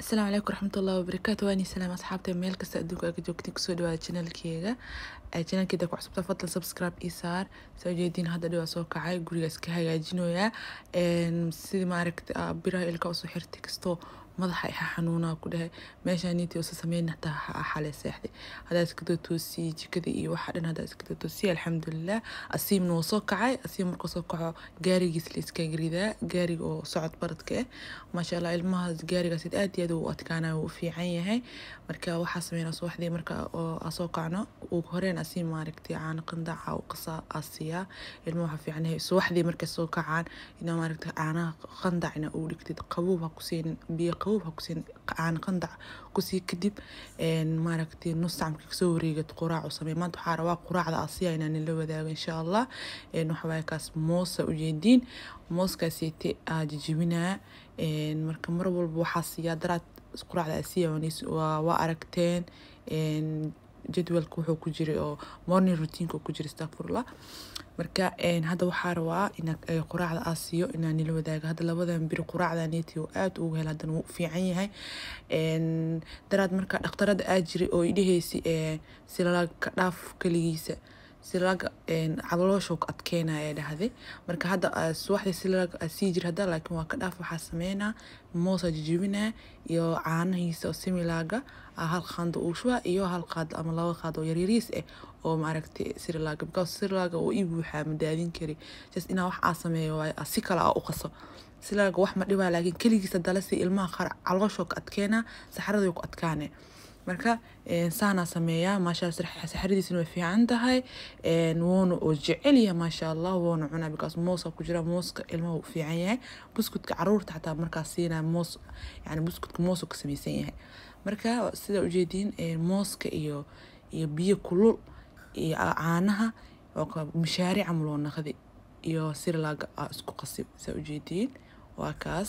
asalaamu calaykum raxmatullahi wabarakaatu waani salaam asxaabta meel kasta adduunka aga joogtiin kusoo dhawaada janaalkeega janaalkeeda ku cusubta fadlan subscribe ii saar saa ujeediin hadda dhiwaa soo kacay gurigaas ka hagaajinoyaa sida maaragta biraha ilka usoo xirtay kastoo madaxa iha xanuuna ku dhahay meeshaaniintoosa sameyn hataa ha axalee seexday haddaa iska dootoosii jikada iyo waxa dhan haddaa iska dootoosii alxamdulilah asiimna waa soo kacay asiim markuu soo kaco gaarigiis la iskaaga ridaa gaariga oo socod baradka ah eh. maasha allah ilmahaas gaarigaas aad iyo aad uu adkaanaya uu fiican yahay marka waxaa sameynaa subaxdii marka oo asoo kacno ugu horeen asiim maaragtay caano qandaaca u qasaa asiyaa ilma subaxdii markay soo kacaan ina maaragtay caanaha qandacna uu dhigtid qabuub ha biyo qabuub koob aan qandac kusii kadib maaragtay nus saamka kasoo wareegad quraac u samey maanta waxaa rabaa quraacda asiya inaan ila wadaago insha allah waxawaaya kaas moosa u yeediin mooskaasite aa jijibinaa marka mar walba waxaa siiyaa daraad quraacda asiya waa aragteen jadwalka wuxuu ku jiray oo morning routiinka ku jiray astagfirullah marka hadda waxaa rabaa in e, quraacda aa siiyo inaa nila wadaago hadda labadan biri quraacda neti oo aad ugu hel haddana wuu fiican yahay daraad markaa dhakhtarada aa jiray oo idhahaysay e, silalaag ka dhaaf keligiisa silaaga calooloosha ku adkeynaya dhahde marka hadda ah, subaxdii silaaga ah, sii jir hadda laakiin waa ka dhaaf waxaa sameynaa moosa jijibinaa iyo caanahiisa oo similaaga ah, hal qaando uu shubaa iyo hal qaad ama laba qaad oo yaryariis ah oo maaragtay silaaga because silaaga uu ii buuxaa ma daadin kari just inaa wax aa sameeyo waayo si kale aa u qaso silaaga wax ma dhibaa laakiin keligiis hadda ilmaha qaar calooloosha ku adkeynaa saxaraday ku adkaanee marka saanaa sameeyaa maasha saxaradiisuna way fiican tahay woona oo jecelyahay maasha allah woona cunaa bikaas moosaa ku jira mooska ilmaha u fiican yahay buskudka caruurta xataa markaas siinaa moos yani buskudka moosuu ka samaysan yahay marka sidaa ujeediin mooska iyo iyo biyo kulul iyo caanaha mashaariica muloonaqadi iyo sirilaaga aa ah, isku qasib saa ujeediin waa kaas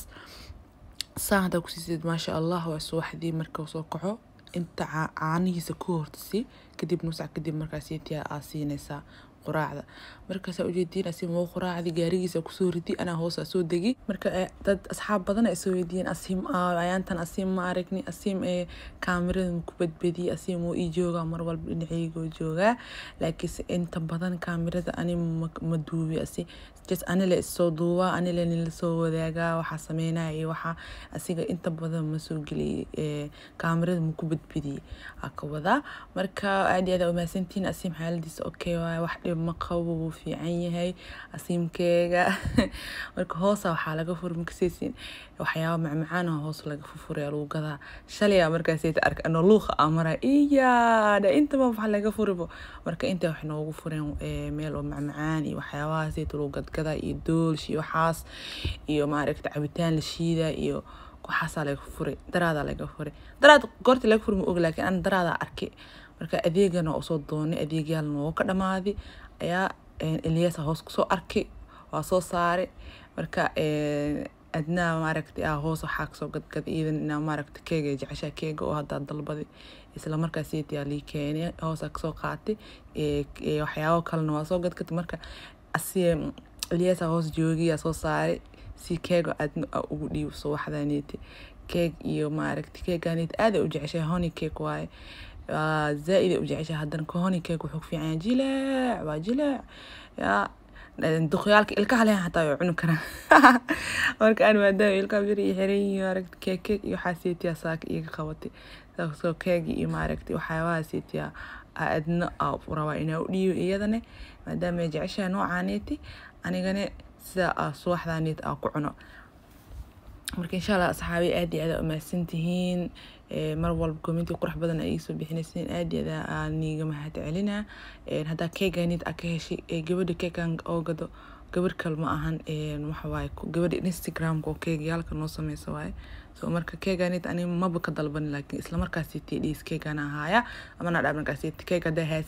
saan haddaa kusiisid maasha allah waa subaxdii markuu soo kaco inta caanihiisa ku horsii kadib nusca kadib markaas yetiya aa siinaysaa quraacda markaasaa ujeediin asimuu quraacdi gaarigiisa kusoo ridi anaa hoosaa soo degi marka eh, dad asxaab badan ay soo weydiiyeen asiim ayaantan ah, asiim ma aragni asiim ee eh, kaamirada maku badbadiyey asiim wuu ii joogaa mar walba dhinaceygoo joogaa laakiinse inta badan kaamirada ani ma duubi asi jes anile issoo duubaa anile nila wadaagaa waxaa sameynaya iyo waxaa asiga inta badan ma soo geliyey eh, kaamirada maku badbadiyey aa wadaa marka aad iyo aad umahadsantiin asiim xaaladiisa okay waaya wax dhib caafiya qabo wuu fiican yahay asiimkeega marka hoosa ah waxaa laga fur makasaysin waxyaaba macmacaana ah hoos laga furfuraya lagu gadaa shalaya ah markaasayta arka anoo luuqa aa maraa iyaadha intaba wax laga furibo marka inta wax noogu fureen meel oo macmacaan iyo waxyaabahaasayta lagu gadgadaa iyo doolsh iyo waxaas iyo maaragta cabitaan la shiida iyo waxaasaa laga furay daraadaa laga furay daraad goorta laga furi ma og laakiin an daraadaa arkay marka adeegana usoo doonay adeegyaal nooga dhamaaday ayaa eh, ilyasa hoos kusoo arki waa soo saare marka eh, adnaa maaragta ah, hoos waxaa kasoo gadgada iidan inaa maaragta keega jeceshaa keega oo haddaa dalbadi isla markaasi keenay hoosaa kasoo qaatay eh, waxyaabo kalena waa soo gadgada marka asi ilyaasaa hoos joogiyaa soo saaray si keega aadna ugu dhiibso waxdaaniite keeg iyo maaragta keegaaniite aada u jeceshay honey cake waaye waa zaaid u jecesha haddana kohoninkeyga wuxuu ku fiican yahay waa jilaac yaa duqyaalka ilkaha lehen hataa waa cuni karaa marka aan maadaama ilkaha bir iyo xiran yihiin maaragta keeke iyo waxaa seetiyaa saaka iga qabatay saasoo keegi iyo maaragta waxyaabaha seetiyaa adna rabaa inaa u dhiibo iyadane maadaama ay jeceshaha noocaaneti anigane sidaa subaxdaaneet aa ku cuno marka insha allah asxaabi aad iyo aada umahadsantihiin mar walba commenti qurux badan ay iisoo bixinaysiin aad iyo aada aaniga mahad celina haddaa keeganid a ka heshay gabadha keekan oo gado gabarh kale ma ahan waxawaaye gabadha instagramka oo keegayaalka noo sameysa waaye so marka keeganid ani maba ka dalbanin laakiin isla markaasi tiidhiis ahaaya amana dhab keeg haddaa haas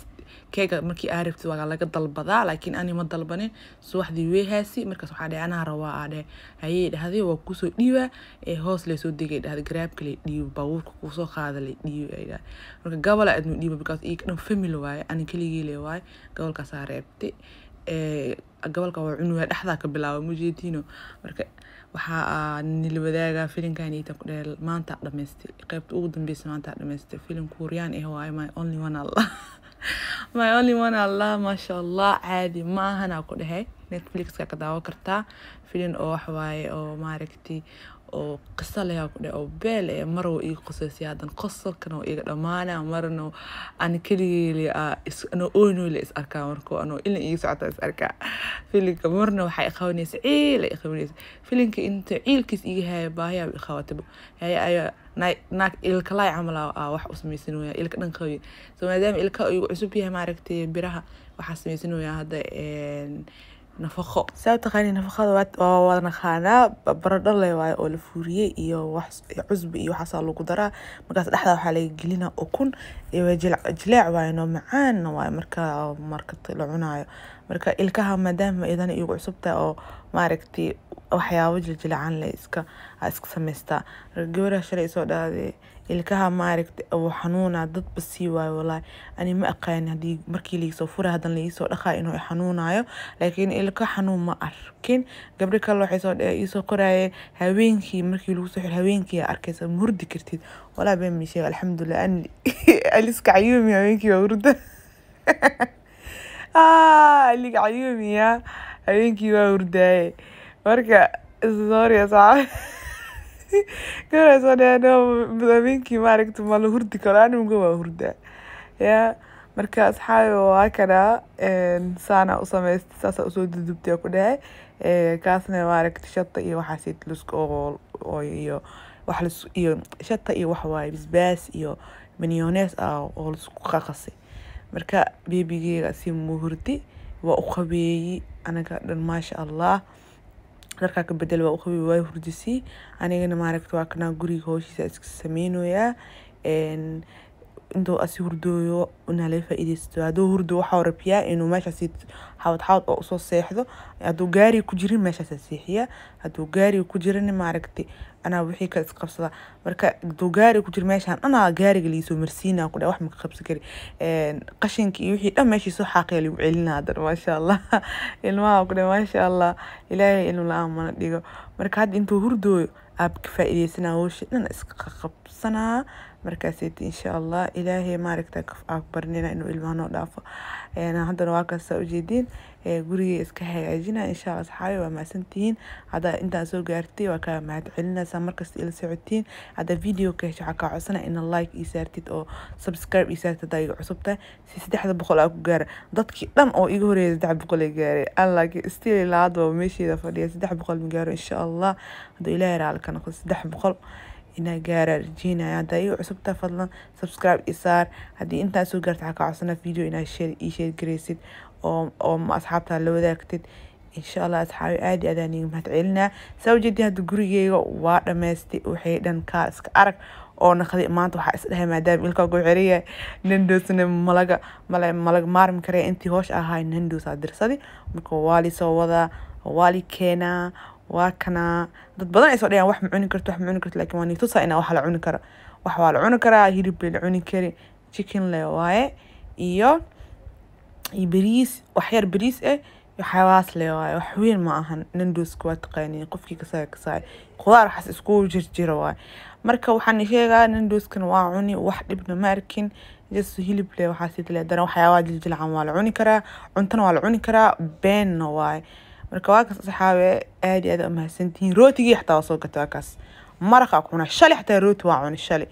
keega markii aa rabti waa laga dalbadaa laakiin ma dalbanin subaxdii weehaasi markaas waxaa dheh anaa rabaa aa dheh hayey dhahday waa kusoo dhiibaa ee hoos laysoo degay dhahday garaabka lay dhiibo baabuurka kuusoo qaada lay dhiibo ay dhahay marka gabola aadnu dhiiba because iyaga dhan family waaye anin keligii le waaye gabolkaasaa reebtay gobolka waa cunuga dhexdaa ka bilaaba mujeediino marka waxaa nila wadaaga filinkan iitan ku dheel maanta dhamaystay qaybta ugu dambeysa maanta dhamaystay filin kuuriyaan eh my only one allah my only one allah maasha allah caadi ma ku dhahay netflixka ka daawan kartaa filin oo wax waaye oo maaragtay oo qiso leh oo beel ee eh, mar oo iga qosaysay haddan qosolkan iga dhammaana marno aan keligeeli anoo ah, oonoyle is arkaa markoo anoo ilin iga socota is arkaa filinka marna waxaa iqabanaysa ciil ay iqabanaysa filinka inta ciilkiis iga haya baahiyaaba iqabataba haya ayaa naag ilkalaay camal ah, wax u samaysan waya ilka dhankawy so maadaama ilka igu cusub yahay maaragtay biraha waxaa samaysan waya hadda nafaqo saa utaqaani nafaqada waa wadnaqaanaa baradholey waayo oo la fuuriyey iyo wax cusbi iyo waxaasaa lagu daraa markaas dhexda waxaa laga gelina ukun iyo jileec waayo noo macaana waayo marka marka la cunaayo marka ilkaha maadaama idan igu cusubta oo maaragtay waxyaabo jiljilacan le iska a iska samaystaa gabarha shalay soo dhaade ilkaha maaragtay uu xanuuna dadba sii waayo walaahi ani ma aqaan haddii markii laiisoo fura hadan laiisoo dhaqaa inuu xanuunayo laakiin ilka xanuun ma arkin gabri kale waxay dhe iisoo qoraaye haweenkii markii lagu soo xir haweenkii a arkaysa ma hurdi kartid walaa been miisheeg alxamdulilah aliska cayuumi haweenkii waa hurda lig cayuumiya habeenkii waa hurdaaye marka sorry saxaab garasoo dheen habeenkii maaragta ma la hurdi karo aniga waa hurdaa ya marka asxaabi waa kanaa saana u samaystay saasaa usoo dudubtay ku dhahay kaasna maaragta shata iyo waxaasi lusk iyo wax iyo shata iyo wax waaye bisbaas iyo minyonees ah oo lasku qaqasay marka beebigeega si hurdi waa u qabeeyey anaga dhan maasha allah dharkaa ka bedel waa u qabeeyey waa hurdisay anigana maaragta waa kanaa guriga howshiisa iska sameynoyaa intuu as hurdooyo inalaga faaideysto haduu hurdo waxau rabiyaa inuu meeshaasi xawad xawad oo usoo seexdo haduu gaari ku jirin meeshaasa seexiyaa haduu gaari ku jirin maaragta anaa wixii ka isqabsada marka haduu gaari ku jiro meeshaan anaa gaariga liisoo marsiinaa kudhaa wax maka qabsi kari qashinka iyo wixii dhan meeshii soo xaaqaya lagu celinaa hadan maasha allah ilmaha kudhaa maasha allah ilaahay ilmu la-aan mana dhigo marka hadda intuu hurdooyo aabka faa'iideysanaa howsha dhan iska qabsanaa markaaseyti insha allah ilaahay maaragta qof aa inuu ilmaha noo dhaafo haddana waa ujeediin gurigay iska hagaajina insha allah asxaabi waa mahadsantihiin haddaa intaa soo gaartay waa kaa mahad markasta ila socotiin haddaa video ka waxaa kaa codsana ina like ii saartid oo subscribe ii saartid haddaa iga cusub tahay si saddexda boqol aa ku gaara dadkii dhan oo iga horreeya saddex boqol ay gaaray allaaki still laadba meesheeda fadhiya saddex boqol ma gaaro insha allah hadduu ilaahay raalkana saddex boqol inaa gaara rajeynaya haddaa ii cusubta fadlan subscribe isaar haddii intaa soo gaarta waxaa ka codsana video inaa share ii share garaysid oo oo asxaabtaa la wadaagtid insha allah asxaabi aadi adaa niga mahad celinaa saa ujeedi hadda gurigeyga waa dhamaystay waxay dhan kaar iska arag oo naqday maanta waxaa is dhahay maadaama ilkaagu xeraya nandoosna malaga mala malag maarmi karaya intii hoosh ahaa nandoos aa dirsadi marka waa lisoo wadaa waa keenaa waa kanaa dad badan ay soo dhayan wax ma cuni karto wax ma cuni karto lakin waa nitusa ina wax la cuni kara wax waa la cuni karaa hilib la cuni kari chicken le waaye iyo iyo bariis wax bariis eh waxaawaas le waaye wax weyn ma ahan nandooska waa taqaaniin qofkii kasaay kasaay khudaar waxaas isku jirjira waaye marka waxaan sheegaa nandooskan waa cuni wax dhibna ma arkin jesu hilib le waxaas daran waxyaabaha jiljilacan waa la cuni karaa cuntana waa la cuni karaa beenna waaye marka waa asxaabe saxaabe aad iyo aad umahadsantihiin rootigii xataa waa soo gata waakaas kaas maraqa ku cunaa shalay xataa rooti waa cuni shalay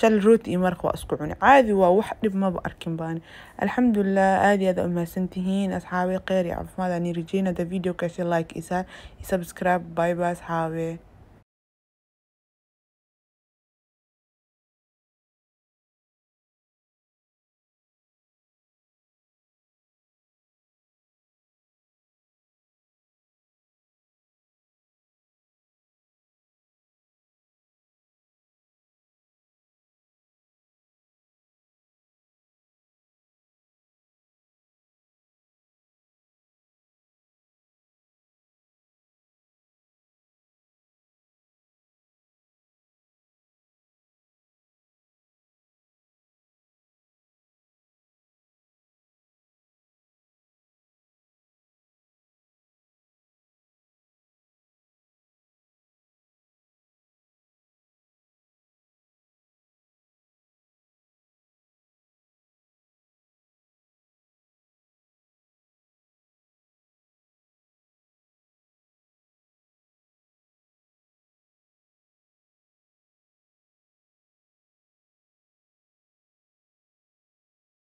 shalay rooti iyo maraqa waa isku cuni caadi waa wax dhib maba arkin baani alxamdulilah aad iyo aad umahadsantihiin asxaabe kheyr iyo caafimaad ani rajeyna video kaasi like iyo subscribe bye asxaabe